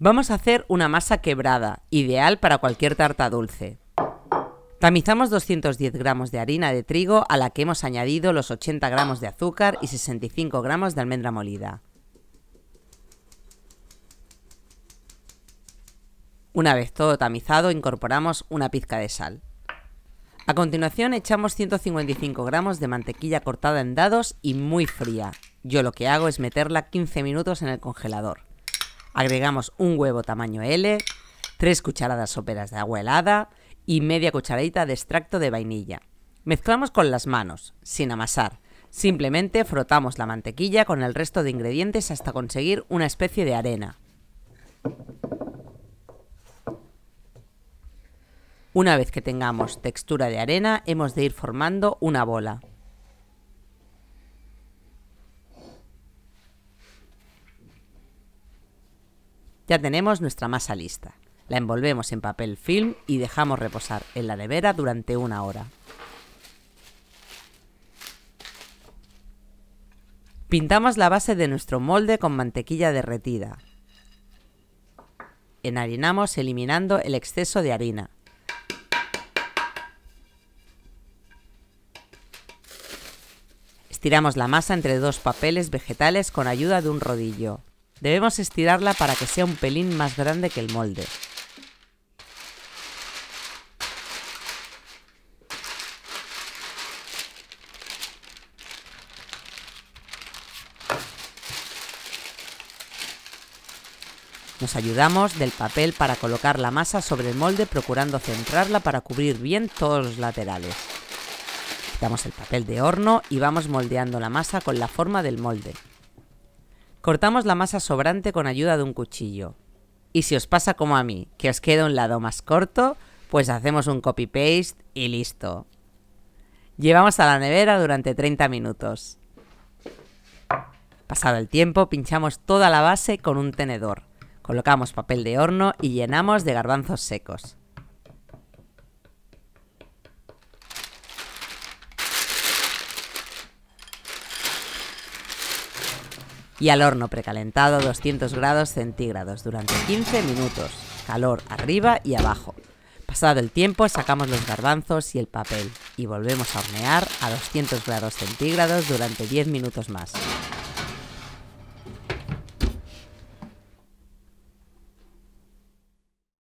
Vamos a hacer una masa quebrada, ideal para cualquier tarta dulce. Tamizamos 210 gramos de harina de trigo a la que hemos añadido los 80 gramos de azúcar y 65 gramos de almendra molida. Una vez todo tamizado incorporamos una pizca de sal. A continuación echamos 155 gramos de mantequilla cortada en dados y muy fría. Yo lo que hago es meterla 15 minutos en el congelador. Agregamos un huevo tamaño L, 3 cucharadas soperas de agua helada y media cucharadita de extracto de vainilla. Mezclamos con las manos, sin amasar. Simplemente frotamos la mantequilla con el resto de ingredientes hasta conseguir una especie de arena. Una vez que tengamos textura de arena, hemos de ir formando una bola. Ya tenemos nuestra masa lista. La envolvemos en papel film y dejamos reposar en la nevera durante una hora. Pintamos la base de nuestro molde con mantequilla derretida. Enharinamos eliminando el exceso de harina. Estiramos la masa entre dos papeles vegetales con ayuda de un rodillo. Debemos estirarla para que sea un pelín más grande que el molde. Nos ayudamos del papel para colocar la masa sobre el molde procurando centrarla para cubrir bien todos los laterales. Quitamos el papel de horno y vamos moldeando la masa con la forma del molde. Cortamos la masa sobrante con ayuda de un cuchillo. Y si os pasa como a mí, que os queda un lado más corto, pues hacemos un copy-paste y listo. Llevamos a la nevera durante 30 minutos. Pasado el tiempo, pinchamos toda la base con un tenedor. Colocamos papel de horno y llenamos de garbanzos secos. y al horno precalentado a 200 grados centígrados durante 15 minutos, calor arriba y abajo. Pasado el tiempo sacamos los garbanzos y el papel y volvemos a hornear a 200 grados centígrados durante 10 minutos más.